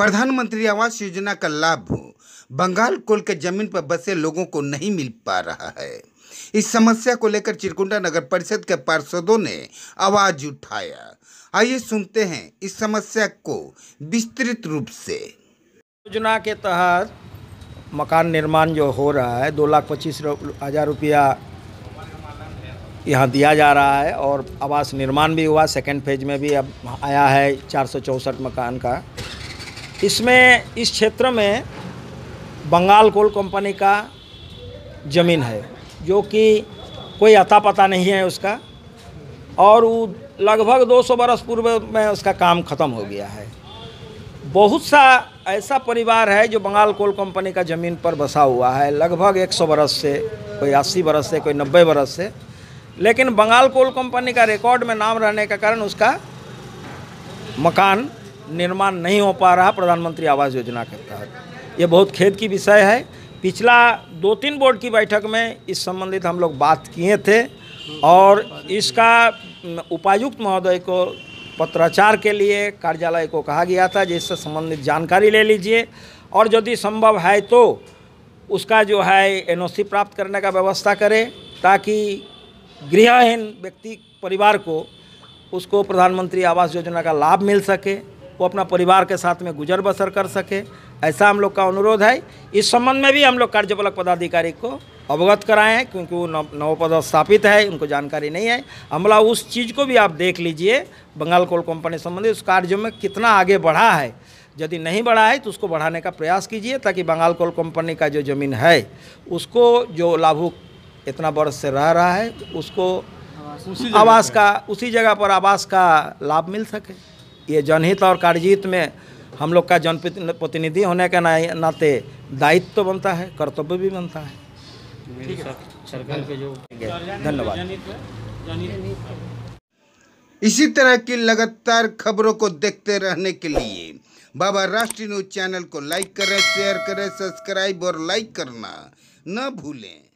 प्रधानमंत्री आवास योजना का लाभ बंगाल कोल के जमीन पर बसे लोगों को नहीं मिल पा रहा है इस समस्या को लेकर चिरकुंडा नगर परिषद के पार्षदों ने आवाज उठाया आइए सुनते हैं इस समस्या को विस्तृत रूप से योजना के तहत मकान निर्माण जो हो रहा है दो लाख पच्चीस हज़ार रुपया यहाँ दिया जा रहा है और आवास निर्माण भी हुआ सेकेंड फेज में भी अब आया है चार मकान का इसमें इस क्षेत्र में बंगाल कोल कंपनी का ज़मीन है जो कि कोई अता पता नहीं है उसका और वो लगभग 200 बरस पूर्व में उसका काम ख़त्म हो गया है बहुत सा ऐसा परिवार है जो बंगाल कोल कंपनी का ज़मीन पर बसा हुआ है लगभग 100 बरस से कोई 80 बरस से कोई 90 बरस से लेकिन बंगाल कोल कंपनी का रिकॉर्ड में नाम रहने के कारण उसका मकान निर्माण नहीं हो पा रहा प्रधानमंत्री आवास योजना के तहत ये बहुत खेद की विषय है पिछला दो तीन बोर्ड की बैठक में इस संबंधित हम लोग बात किए थे और इसका उपायुक्त महोदय को पत्राचार के लिए कार्यालय को कहा गया था जिससे संबंधित जानकारी ले लीजिए और यदि संभव है तो उसका जो है एनओसी प्राप्त करने का व्यवस्था करें ताकि गृहहीन व्यक्ति परिवार को उसको प्रधानमंत्री आवास योजना का लाभ मिल सके वो अपना परिवार के साथ में गुजर बसर कर सके ऐसा हम लोग का अनुरोध है इस संबंध में भी हम लोग कार्यपालक पदाधिकारी को अवगत कराए हैं क्योंकि वो नव पदस्थापित है उनको जानकारी नहीं है हमला उस चीज़ को भी आप देख लीजिए बंगाल कोल कंपनी संबंधित उस कार्य में कितना आगे बढ़ा है यदि नहीं बढ़ा है तो उसको बढ़ाने का प्रयास कीजिए ताकि बंगाल कोल कंपनी का जो ज़मीन है उसको जो लाभुक इतना वर्ष से रह रहा है उसको आवास का उसी जगह पर आवास का लाभ मिल सके ये जनहित और कार्यजीत में हम लोग का जनप्रतिनिधि होने के नाते दायित्व तो बनता है कर्तव्य भी बनता है सरकार के जो धन्यवाद इसी तरह की लगातार खबरों को देखते रहने के लिए बाबा राष्ट्रीय न्यूज चैनल को लाइक करें शेयर करें सब्सक्राइब और लाइक करना न भूलें